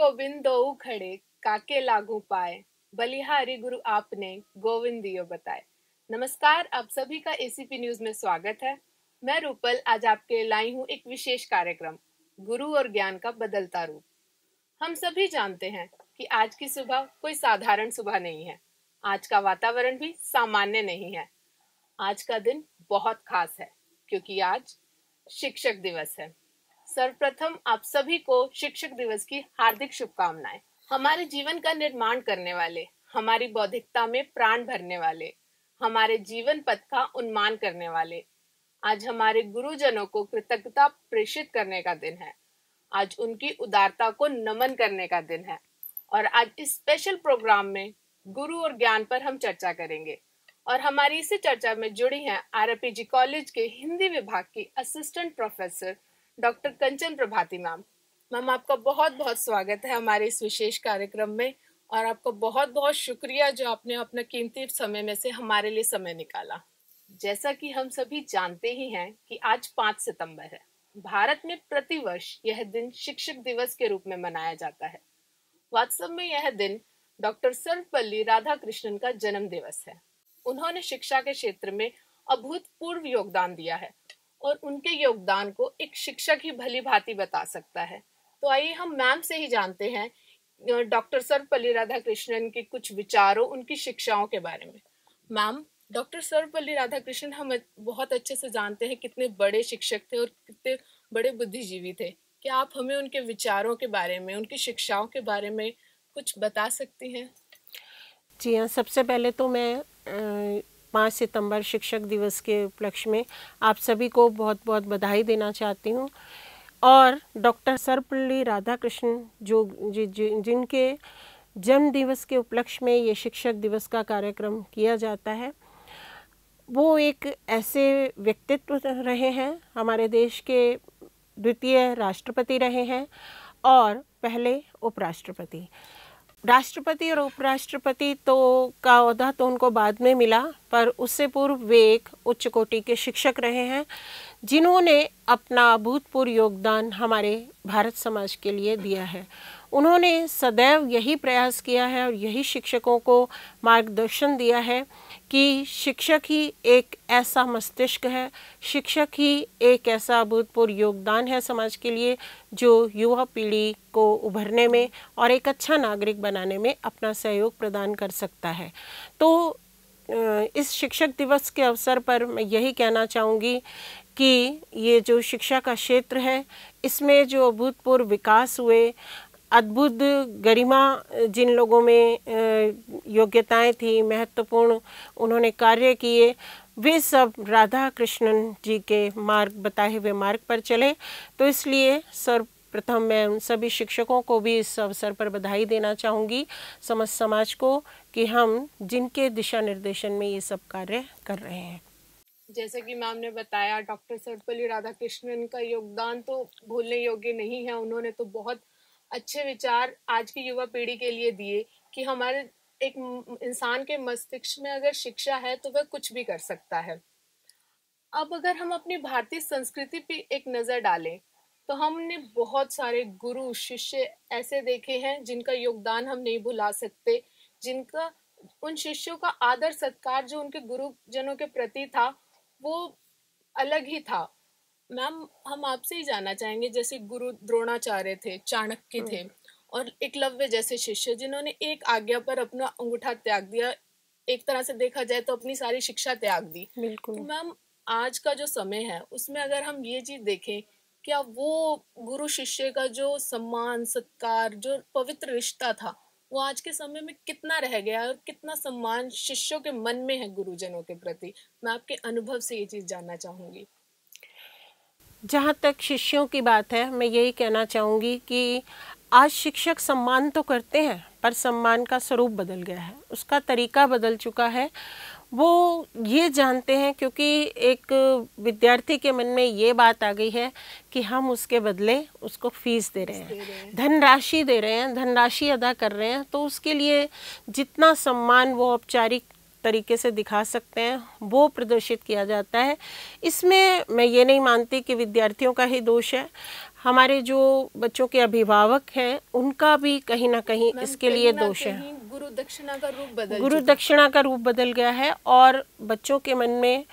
गोविंदो खड़े काके लागू पाए बलिहारी गुरु आपने गोविंद बताए नमस्कार आप सभी का एसीपी न्यूज में स्वागत है मैं रूपल आज आपके लाई हूँ एक विशेष कार्यक्रम गुरु और ज्ञान का बदलता रूप हम सभी जानते हैं कि आज की सुबह कोई साधारण सुबह नहीं है आज का वातावरण भी सामान्य नहीं है आज का दिन बहुत खास है क्योंकि आज शिक्षक दिवस है सर्वप्रथम आप सभी को शिक्षक दिवस की हार्दिक शुभकामनाएं हमारे जीवन का निर्माण करने वाले हमारी बौद्धिकता में प्राण भरने वाले हमारे जीवन पथ का उन्मान करने वाले आज हमारे गुरुजनों को कृतज्ञता प्रेषित करने का दिन है आज उनकी उदारता को नमन करने का दिन है और आज इस स्पेशल प्रोग्राम में गुरु और ज्ञान पर हम चर्चा करेंगे और हमारी इसी चर्चा में जुड़ी हैं आरपीजी कॉलेज के हिंदी विभाग की assistant professor doctor Kanchan Prabhati ma'am ma'am आपका बहुत बहुत स्वागत है हमारे इस विशेष कार्यक्रम में और आपका बहुत बहुत शुक्रिया जो आपने अपना कीमती समय में से हमारे लिए समय निकाला जैसा कि हम सभी जानते ही हैं कि आज पाँच सितंबर है भारत में प्रतिवर्ष यह दिन शिक्षक दिवस के रूप में मनाया जाता है वास्तव में यह दिन डॉक्टर सर्वपल्ली राधाकृष्णन का जन्म दिवस है उन्होंने शिक्षा के क्षेत्र में अभूतपूर्व योगदान दिया है और उनके योगदान को एक शिक्षक ही भली भांति बता सकता है तो आइए हम मैम से ही जानते हैं डॉक्टर सर्वपल्ली राधा कृष्णन के कुछ विचारों उनकी शिक्षाओं के बारे में ma'am doctor Sarvepalli Radhakrishnan हम बहुत अच्छे से जानते हैं कितने बड़े शिक्षक थे और कितने बड़े बुद्धिजीवी थे क्या आप हमें उनके विचारों के बारे में उनकी शिक्षाओं के बारे में कुछ बता सकती हैं जी हाँ सबसे पहले तो मैं पाँच सितंबर शिक्षक दिवस के उपलक्ष्य में आप सभी को बहुत बहुत बधाई देना चाहती हूँ और डॉक्टर सर्वपल्ली राधाकृष्ण जो जि, जि, जिनके जन्म दिवस के उपलक्ष्य में ये शिक्षक दिवस का कार्यक्रम किया जाता है वो एक ऐसे व्यक्तित्व रहे हैं हमारे देश के द्वितीय राष्ट्रपति रहे हैं और पहले उपराष्ट्रपति राष्ट्रपति और उपराष्ट्रपति तो का अहदा तो उनको बाद में मिला पर उससे पूर्व वे एक उच्च कोटि के शिक्षक रहे हैं जिन्होंने अपना अभूतपूर्व योगदान हमारे भारत समाज के लिए दिया है उन्होंने सदैव यही प्रयास किया है और यही शिक्षकों को मार्गदर्शन दिया है कि शिक्षक ही एक ऐसा मस्तिष्क है शिक्षक ही एक ऐसा अभूतपूर्व योगदान है समाज के लिए जो युवा पीढ़ी को उभरने में और एक अच्छा नागरिक बनाने में अपना सहयोग प्रदान कर सकता है तो इस शिक्षक दिवस के अवसर पर मैं यही कहना चाहूँगी कि ये जो शिक्षा का क्षेत्र है इसमें जो अभूतपूर्व विकास हुए अद्भुत गरिमा जिन लोगों में योग्यताएं थी महत्वपूर्ण उन्होंने कार्य किए वे सब राधा कृष्णन जी के मार्ग बताए हुए मार्ग पर चले तो इसलिए सर्वप्रथम प्रथम मैं उन सभी शिक्षकों को भी इस अवसर पर बधाई देना चाहूँगी समस्त समाज को कि हम जिनके दिशा निर्देशन में ये सब कार्य कर रहे हैं जैसे कि मैम ने बताया डॉक्टर सर्वपल्ली राधाकृष्णन का योगदान तो भूलने योग्य नहीं है उन्होंने तो बहुत अच्छे विचार आज की युवा पीढ़ी के लिए दिए कि हमारे एक इंसान के मस्तिष्क में अगर शिक्षा है तो वह कुछ भी कर सकता है अब अगर हम अपनी भारतीय संस्कृति पे एक नज़र डालें तो हमने बहुत सारे गुरु शिष्य ऐसे देखे हैं जिनका योगदान हम नहीं भुला सकते जिनका उन शिष्यों का आदर सत्कार जो उनके गुरुजनों के प्रति था वो अलग ही था मैम हम आपसे ही जानना चाहेंगे जैसे गुरु द्रोणाचार्य थे चाणक्य हम्म। थे और एकलव्य जैसे शिष्य जिन्होंने एक आज्ञा पर अपना अंगूठा त्याग दिया एक तरह से देखा जाए तो अपनी सारी शिक्षा त्याग दी बिल्कुल तो मैम आज का जो समय है उसमें अगर हम ये चीज देखें क्या वो गुरु शिष्य का जो सम्मान सत्कार जो पवित्र रिश्ता था वो आज के समय में कितना रह गया और कितना सम्मान शिष्यों के मन में है गुरुजनों के प्रति मैं आपके अनुभव से ये चीज जानना चाहूंगी जहाँ तक शिष्यों की बात है मैं यही कहना चाहूँगी कि आज शिक्षक सम्मान तो करते हैं पर सम्मान का स्वरूप बदल गया है उसका तरीका बदल चुका है वो ये जानते हैं क्योंकि एक विद्यार्थी के मन में ये बात आ गई है कि हम उसके बदले उसको फीस दे रहे हैं धनराशि दे रहे हैं धनराशि अदा कर रहे हैं तो उसके लिए जितना सम्मान वो औपचारिक तरीके से दिखा सकते हैं वो प्रदर्शित किया जाता है इसमें मैं ये नहीं मानती कि विद्यार्थियों का ही दोष है हमारे जो बच्चों के अभिभावक हैं उनका भी कहीं ना कहीं इसके लिए दोष है गुरु दक्षिणा का रूप बदल गुरु दक्षिणा का रूप बदल गया है और बच्चों के मन में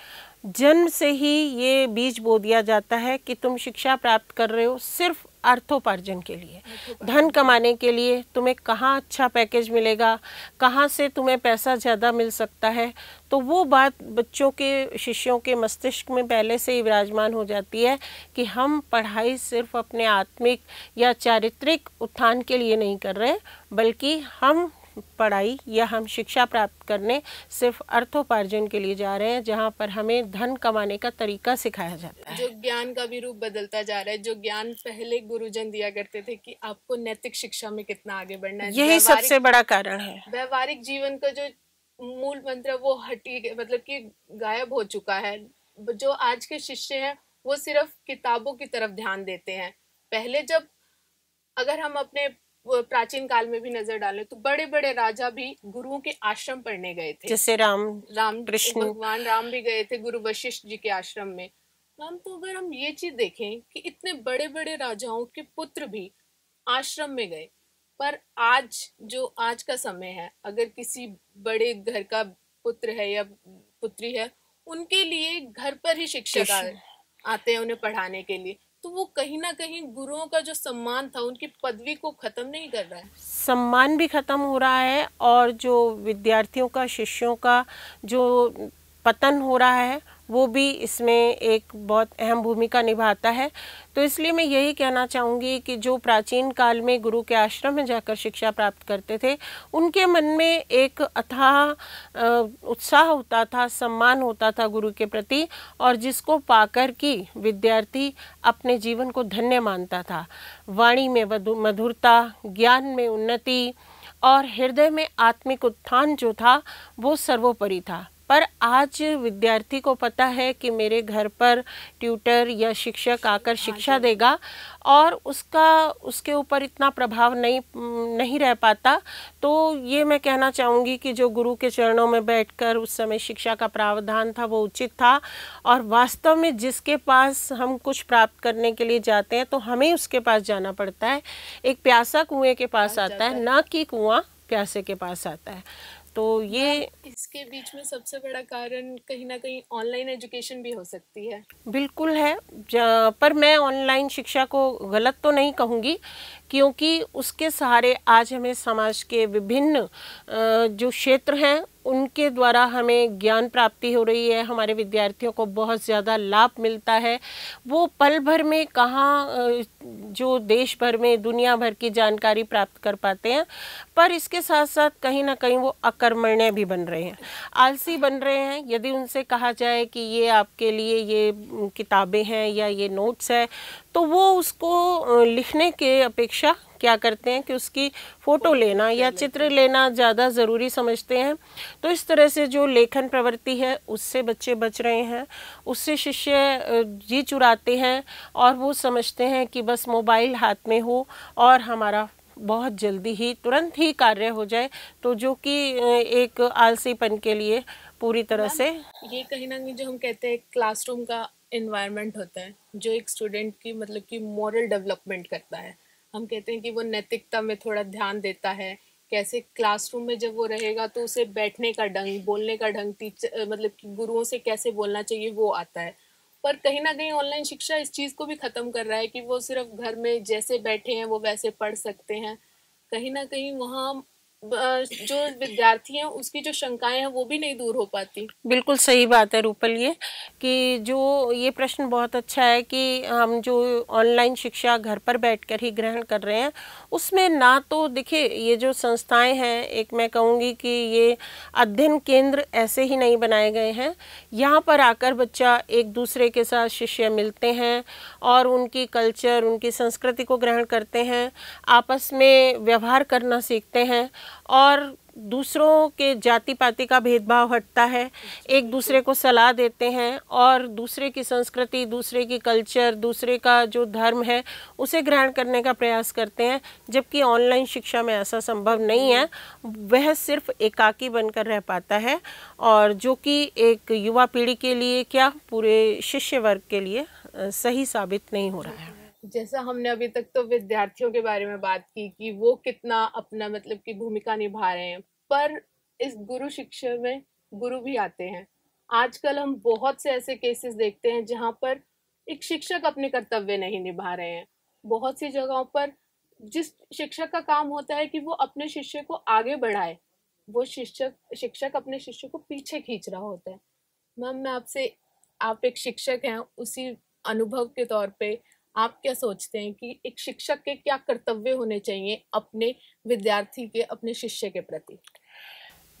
जन्म से ही ये बीज बो दिया जाता है कि तुम शिक्षा प्राप्त कर रहे हो सिर्फ अर्थोपार्जन के लिए धन कमाने के लिए तुम्हें कहाँ अच्छा पैकेज मिलेगा कहाँ से तुम्हें पैसा ज़्यादा मिल सकता है तो वो बात बच्चों के शिष्यों के मस्तिष्क में पहले से ही विराजमान हो जाती है कि हम पढ़ाई सिर्फ अपने आत्मिक या चारित्रिक उत्थान के लिए नहीं कर रहे बल्कि हम पढ़ाई या हम शिक्षा प्राप्त करने सिर्फ अर्थोपार्जन के लिए जा रहे हैं जहाँ पर हमें धन कमाने का तरीका सिखाया जाता है जो ज्ञान का भी रूप बदलता जा रहा है जो ज्ञान पहले गुरुजन दिया करते थे कि आपको नैतिक शिक्षा में कितना आगे बढ़ना है यही सबसे बड़ा कारण है व्यवहारिक जीवन का जो मूल मंत्र वो हटी मतलब की गायब हो चुका है जो आज के शिष्य है वो सिर्फ किताबों की तरफ ध्यान देते हैं पहले जब अगर हम अपने प्राचीन काल में भी नजर डालें तो बड़े बड़े राजा भी गुरुओं के आश्रम पढ़ने गए थे जैसे राम राम कृष्ण भगवान राम भी गए थे गुरु वशिष्ठ जी के आश्रम में मैम तो अगर हम ये चीज देखें कि इतने बड़े बड़े राजाओं के पुत्र भी आश्रम में गए पर आज जो आज का समय है अगर किसी बड़े घर का पुत्र है या पुत्री है उनके लिए घर पर ही शिक्षक आते हैं उन्हें पढ़ाने के लिए तो वो कहीं ना कहीं गुरुओं का जो सम्मान था उनकी पदवी को खत्म नहीं कर रहा है सम्मान भी खत्म हो रहा है और जो विद्यार्थियों का शिष्यों का जो पतन हो रहा है वो भी इसमें एक बहुत अहम भूमिका निभाता है तो इसलिए मैं यही कहना चाहूँगी कि जो प्राचीन काल में गुरु के आश्रम में जाकर शिक्षा प्राप्त करते थे उनके मन में एक अथाह उत्साह होता था सम्मान होता था गुरु के प्रति और जिसको पाकर कि विद्यार्थी अपने जीवन को धन्य मानता था वाणी में मधुरता ज्ञान में उन्नति और हृदय में आत्मिक उत्थान जो था वो सर्वोपरि था पर आज विद्यार्थी को पता है कि मेरे घर पर ट्यूटर या शिक्षक आकर हाँ शिक्षा देगा और उसका उसके ऊपर इतना प्रभाव नहीं नहीं रह पाता तो ये मैं कहना चाहूँगी कि जो गुरु के चरणों में बैठकर उस समय शिक्षा का प्रावधान था वो उचित था और वास्तव में जिसके पास हम कुछ प्राप्त करने के लिए जाते हैं तो हमें उसके पास जाना पड़ता है एक प्यासा कुएँ के पास आता है ना कि कुआँ प्यासे के पास आता है तो ये इसके बीच में सबसे बड़ा कारण कहीं ना कहीं ऑनलाइन एजुकेशन भी हो सकती है बिल्कुल है पर मैं ऑनलाइन शिक्षा को गलत तो नहीं कहूँगी क्योंकि उसके सहारे आज हमें समाज के विभिन्न जो क्षेत्र हैं उनके द्वारा हमें ज्ञान प्राप्ति हो रही है हमारे विद्यार्थियों को बहुत ज़्यादा लाभ मिलता है वो पल भर में कहाँ जो देश भर में दुनिया भर की जानकारी प्राप्त कर पाते हैं पर इसके साथ साथ कहीं ना कहीं वो अकर्मण्य भी बन रहे हैं आलसी बन रहे हैं यदि उनसे कहा जाए कि ये आपके लिए ये किताबें हैं या ये नोट्स है तो वो उसको लिखने के अपेक्षा क्या करते हैं कि उसकी फ़ोटो लेना या चित्र लेना ज़्यादा ज़रूरी समझते हैं तो इस तरह से जो लेखन प्रवृत्ति है उससे बच्चे बच रहे हैं उससे शिष्य जी चुराते हैं और वो समझते हैं कि बस मोबाइल हाथ में हो और हमारा बहुत जल्दी ही तुरंत ही कार्य हो जाए तो जो कि एक आलसीपन के लिए पूरी तरह से ये कहीं ना कहीं जो हम कहते हैं क्लासरूम का इन्वायरमेंट होता है जो एक स्टूडेंट की मतलब कि मॉरल डेवलपमेंट करता है हम कहते हैं कि वो नैतिकता में थोड़ा ध्यान देता है कैसे क्लासरूम में जब वो रहेगा तो उसे बैठने का ढंग बोलने का ढंग टीचर मतलब कि गुरुओं से कैसे बोलना चाहिए वो आता है पर कहीं ना कहीं ऑनलाइन शिक्षा इस चीज़ को भी ख़त्म कर रहा है कि वो सिर्फ घर में जैसे बैठे हैं वो वैसे पढ़ सकते हैं कहीं ना कहीं वहाँ जो विद्यार्थी हैं उसकी जो शंकाएं हैं वो भी नहीं दूर हो पाती बिल्कुल सही बात है रूपल ये कि जो ये प्रश्न बहुत अच्छा है कि हम जो ऑनलाइन शिक्षा घर पर बैठकर ही ग्रहण कर रहे हैं उसमें ना तो देखिए ये जो संस्थाएं हैं एक मैं कहूँगी कि ये अध्ययन केंद्र ऐसे ही नहीं बनाए गए हैं यहाँ पर आकर बच्चा एक दूसरे के साथ शिष्य मिलते हैं और उनकी कल्चर उनकी संस्कृति को ग्रहण करते हैं आपस में व्यवहार करना सीखते हैं और दूसरों के जाति पाति का भेदभाव हटता है एक दूसरे को सलाह देते हैं और दूसरे की संस्कृति दूसरे की कल्चर दूसरे का जो धर्म है उसे ग्रहण करने का प्रयास करते हैं जबकि ऑनलाइन शिक्षा में ऐसा संभव नहीं है वह सिर्फ एकाकी बनकर रह पाता है और जो कि एक युवा पीढ़ी के लिए क्या पूरे शिष्य वर्ग के लिए सही साबित नहीं हो रहा है जैसा हमने अभी तक तो विद्यार्थियों के बारे में बात की कि वो कितना अपना मतलब की भूमिका निभा रहे हैं पर इस गुरु शिक्षा में गुरु भी आते हैं आजकल हम बहुत से ऐसे केसेस देखते हैं जहाँ पर एक शिक्षक अपने कर्तव्य नहीं निभा रहे हैं बहुत सी जगहों पर जिस शिक्षक का काम होता है कि वो अपने शिष्य को आगे बढ़ाए वो शिक्षक शिक्षक अपने शिष्य को पीछे खींच रहा होता है मैम मैं आपसे आप एक शिक्षक हैं उसी अनुभव के तौर पे आप क्या सोचते हैं कि एक शिक्षक के क्या कर्तव्य होने चाहिए अपने विद्यार्थी के अपने शिष्य के प्रति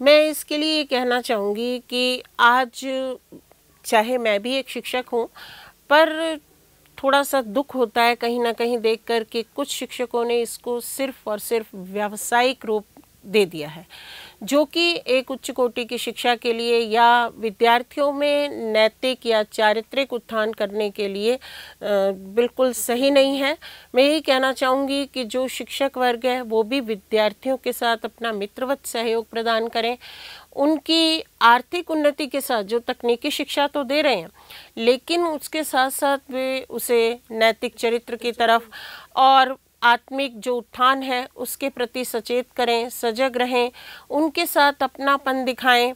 मैं इसके लिए ये कहना चाहूँगी कि आज चाहे मैं भी एक शिक्षक हूँ पर थोड़ा सा दुख होता है कहीं ना कहीं देख कर के कुछ शिक्षकों ने इसको सिर्फ और सिर्फ व्यावसायिक रूप दे दिया है जो कि एक उच्च कोटि की शिक्षा के लिए या विद्यार्थियों में नैतिक या चारित्रिक उत्थान करने के लिए बिल्कुल सही नहीं है मैं यही कहना चाहूँगी कि जो शिक्षक वर्ग है वो भी विद्यार्थियों के साथ अपना मित्रवत सहयोग प्रदान करें उनकी आर्थिक उन्नति के साथ जो तकनीकी शिक्षा तो दे रहे हैं लेकिन उसके साथ साथ वे उसे नैतिक चरित्र की तरफ और आत्मिक जो उत्थान है उसके प्रति सचेत करें सजग रहें उनके साथ अपनापन दिखाएं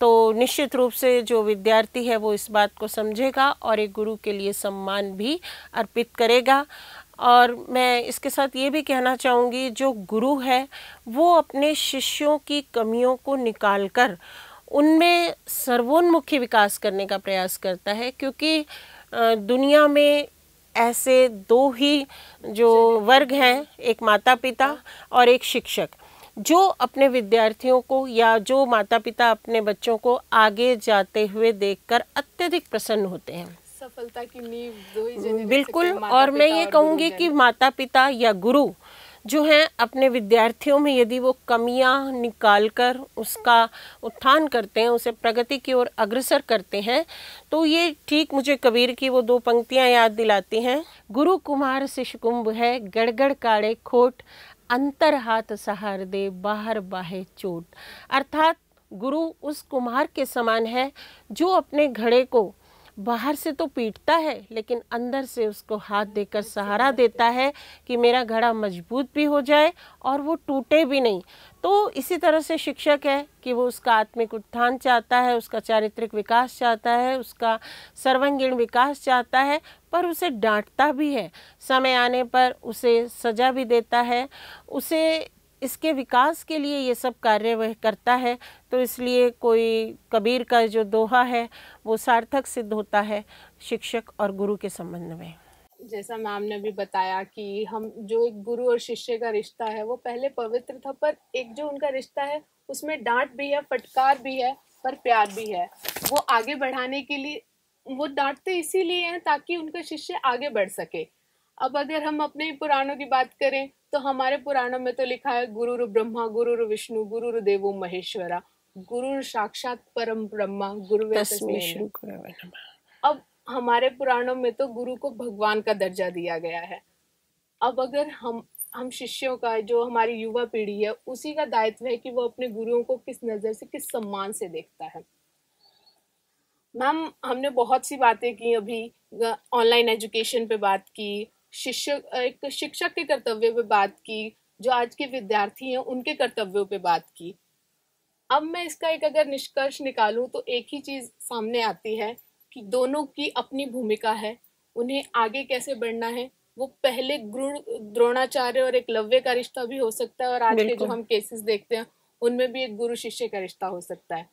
तो निश्चित रूप से जो विद्यार्थी है वो इस बात को समझेगा और एक गुरु के लिए सम्मान भी अर्पित करेगा और मैं इसके साथ ये भी कहना चाहूँगी जो गुरु है वो अपने शिष्यों की कमियों को निकाल कर उनमें सर्वोन्मुखी विकास करने का प्रयास करता है क्योंकि दुनिया में ऐसे दो ही जो वर्ग हैं एक माता पिता और एक शिक्षक जो अपने विद्यार्थियों को या जो माता पिता अपने बच्चों को आगे जाते हुए देखकर अत्यधिक प्रसन्न होते हैं सफलता की नींव दो ही बिल्कुल और मैं ये कहूँगी कि माता पिता या गुरु जो हैं अपने विद्यार्थियों में यदि वो कमियां निकालकर उसका उत्थान करते हैं उसे प्रगति की ओर अग्रसर करते हैं तो ये ठीक मुझे कबीर की वो दो पंक्तियां याद दिलाती हैं गुरु कुमार शिश कुंभ है गड़गड़ काड़े खोट अंतर हाथ सहार दे बाहर बाहे चोट अर्थात गुरु उस कुमार के समान है जो अपने घड़े को बाहर से तो पीटता है लेकिन अंदर से उसको हाथ देकर सहारा देता है कि मेरा घड़ा मजबूत भी हो जाए और वो टूटे भी नहीं तो इसी तरह से शिक्षक है कि वो उसका आत्मिक उत्थान चाहता है उसका चारित्रिक विकास चाहता है उसका सर्वांगीण विकास चाहता है पर उसे डांटता भी है समय आने पर उसे सजा भी देता है उसे इसके विकास के लिए ये सब कार्य वह करता है तो इसलिए कोई कबीर का जो दोहा है वो सार्थक सिद्ध होता है शिक्षक और गुरु के संबंध में जैसा मैम ने भी बताया कि हम जो एक गुरु और शिष्य का रिश्ता है वो पहले पवित्र था पर एक जो उनका रिश्ता है उसमें डांट भी है फटकार भी है पर प्यार भी है वो आगे बढ़ाने के लिए वो डांटते इसीलिए हैं ताकि उनका शिष्य आगे बढ़ सके अब अगर हम अपने पुराणों की बात करें तो हमारे पुराणों में तो लिखा है गुरु ब्रह्मा गुरु विष्णु गुरु देवो महेश्वरा गुरु साक्षात परम ब्रह्मा गुरु अब हमारे पुराणों में तो गुरु को भगवान का दर्जा दिया गया है अब अगर हम हम शिष्यों का जो हमारी युवा पीढ़ी है उसी का दायित्व है कि वो अपने गुरुओं को किस नज़र से किस सम्मान से देखता है मैम हमने बहुत सी बातें की अभी ऑनलाइन एजुकेशन पे बात की शिक्षक एक शिक्षक के कर्तव्य पे बात की जो आज के विद्यार्थी हैं उनके कर्तव्यों पे बात की अब मैं इसका एक अगर निष्कर्ष निकालूं तो एक ही चीज़ सामने आती है कि दोनों की अपनी भूमिका है उन्हें आगे कैसे बढ़ना है वो पहले गुरु द्रोणाचार्य और एक लव्य का रिश्ता भी हो सकता है और आज के जो हम केसेस देखते हैं उनमें भी एक गुरु शिष्य का रिश्ता हो सकता है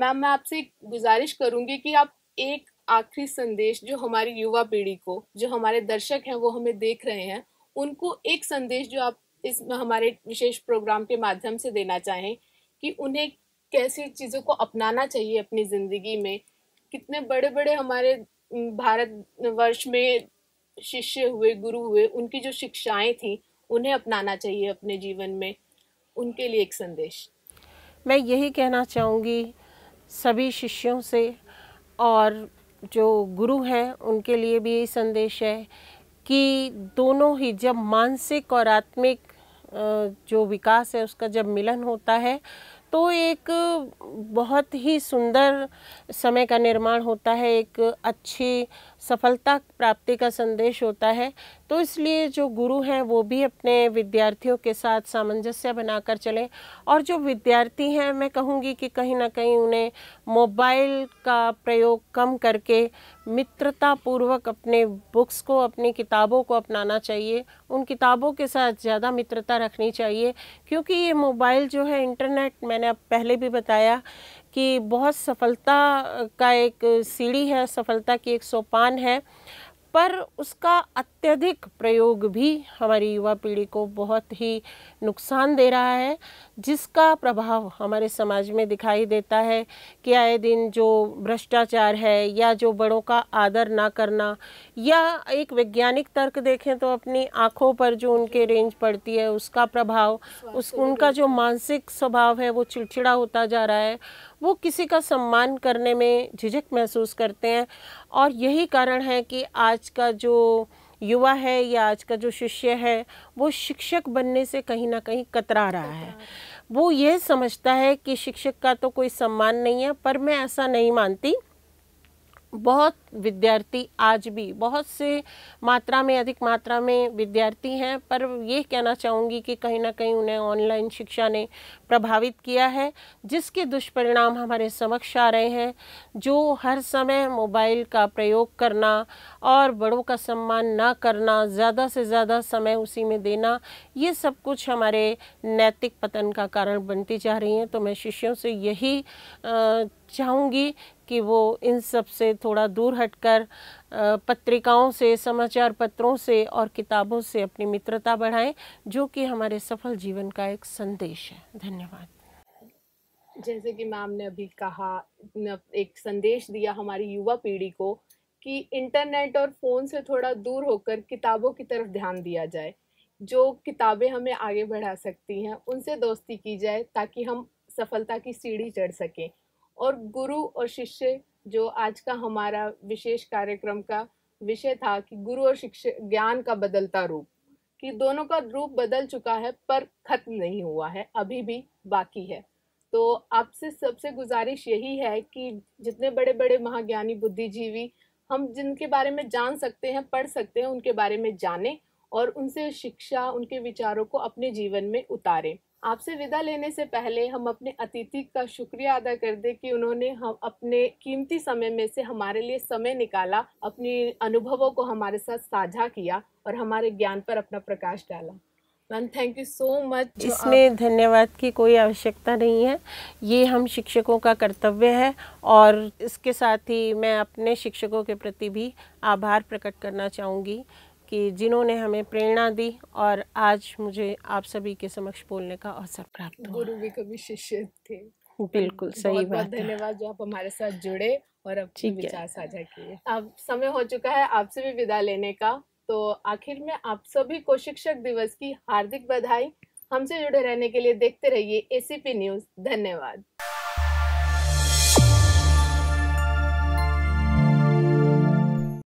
मैम मैं आपसे गुजारिश करूंगी कि आप एक आखिरी संदेश जो हमारी युवा पीढ़ी को जो हमारे दर्शक हैं वो हमें देख रहे हैं उनको एक संदेश जो आप इस हमारे विशेष प्रोग्राम के माध्यम से देना चाहें कि उन्हें कैसी चीज़ों को अपनाना चाहिए अपनी ज़िंदगी में कितने बड़े बड़े हमारे भारत वर्ष में शिष्य हुए गुरु हुए उनकी जो शिक्षाएं थी उन्हें अपनाना चाहिए अपने जीवन में उनके लिए एक संदेश मैं यही कहना चाहूँगी सभी शिष्यों से और जो गुरु हैं उनके लिए भी यही संदेश है कि दोनों ही जब मानसिक और आत्मिक जो विकास है उसका जब मिलन होता है तो एक बहुत ही सुंदर समय का निर्माण होता है एक अच्छी सफलता प्राप्ति का संदेश होता है तो इसलिए जो गुरु हैं वो भी अपने विद्यार्थियों के साथ सामंजस्य बनाकर चलें और जो विद्यार्थी हैं मैं कहूँगी कि कहीं ना कहीं उन्हें मोबाइल का प्रयोग कम करके मित्रतापूर्वक अपने बुक्स को अपनी किताबों को अपनाना चाहिए उन किताबों के साथ ज़्यादा मित्रता रखनी चाहिए क्योंकि ये मोबाइल जो है इंटरनेट मैंने अब पहले भी बताया कि बहुत सफलता का एक सीढ़ी है सफलता की एक सोपान है पर उसका अत्यधिक प्रयोग भी हमारी युवा पीढ़ी को बहुत ही नुकसान दे रहा है जिसका प्रभाव हमारे समाज में दिखाई देता है कि आए दिन जो भ्रष्टाचार है या जो बड़ों का आदर ना करना या एक वैज्ञानिक तर्क देखें तो अपनी आँखों पर जो उनके रेंज पड़ती है उसका प्रभाव उस उनका जो मानसिक स्वभाव है वो चिड़चिड़ा होता जा रहा है वो किसी का सम्मान करने में झिझक महसूस करते हैं और यही कारण है कि आज का जो युवा है या आज का जो शिष्य है वो शिक्षक बनने से कहीं ना कहीं कतरा रहा है वो ये समझता है कि शिक्षक का तो कोई सम्मान नहीं है पर मैं ऐसा नहीं मानती बहुत विद्यार्थी आज भी बहुत से मात्रा में अधिक मात्रा में विद्यार्थी हैं पर ये कहना चाहूँगी कि कहीं ना कहीं उन्हें ऑनलाइन शिक्षा ने प्रभावित किया है जिसके दुष्परिणाम हमारे समक्ष आ रहे हैं जो हर समय मोबाइल का प्रयोग करना और बड़ों का सम्मान ना करना ज़्यादा से ज़्यादा समय उसी में देना ये सब कुछ हमारे नैतिक पतन का कारण बनती जा रही हैं तो मैं शिष्यों से यही चाहूँगी कि वो इन सब से थोड़ा दूर हटकर पत्रिकाओं से समाचार पत्रों से और किताबों से अपनी मित्रता बढ़ाएं जो कि हमारे सफल जीवन का एक संदेश है धन्यवाद जैसे कि मैम ने अभी कहा एक संदेश दिया हमारी युवा पीढ़ी को कि इंटरनेट और फ़ोन से थोड़ा दूर होकर किताबों की तरफ ध्यान दिया जाए जो किताबें हमें आगे बढ़ा सकती हैं उनसे दोस्ती की जाए ताकि हम सफलता की सीढ़ी चढ़ सकें और गुरु और शिष्य जो आज का हमारा विशेष कार्यक्रम का विषय था कि गुरु और शिष्य ज्ञान का बदलता रूप कि दोनों का रूप बदल चुका है पर खत्म नहीं हुआ है अभी भी बाकी है तो आपसे सबसे गुजारिश यही है कि जितने बड़े बड़े महाज्ञानी बुद्धिजीवी हम जिनके बारे में जान सकते हैं पढ़ सकते हैं उनके बारे में जाने और उनसे शिक्षा उनके विचारों को अपने जीवन में उतारें आपसे विदा लेने से पहले हम अपने अतिथि का शुक्रिया अदा कर दें कि उन्होंने हम अपने कीमती समय में से हमारे लिए समय निकाला अपने अनुभवों को हमारे साथ साझा किया और हमारे ज्ञान पर अपना प्रकाश डाला ma'am thank you so much इसमें आप... धन्यवाद की कोई आवश्यकता नहीं है ये हम शिक्षकों का कर्तव्य है और इसके साथ ही मैं अपने शिक्षकों के प्रति भी आभार प्रकट करना चाहूँगी कि जिन्होंने हमें प्रेरणा दी और आज मुझे आप सभी के समक्ष बोलने का अवसर प्राप्त हुआ गुरु भी कभी शिष्य थे बिल्कुल सही बात धन्यवाद जो आप हमारे साथ जुड़े और अब विचार साझा किए अब समय हो चुका है आपसे भी विदा लेने का तो आखिर में आप सभी को शिक्षक दिवस की हार्दिक बधाई हमसे जुड़े रहने के लिए देखते रहिए एसीपी न्यूज धन्यवाद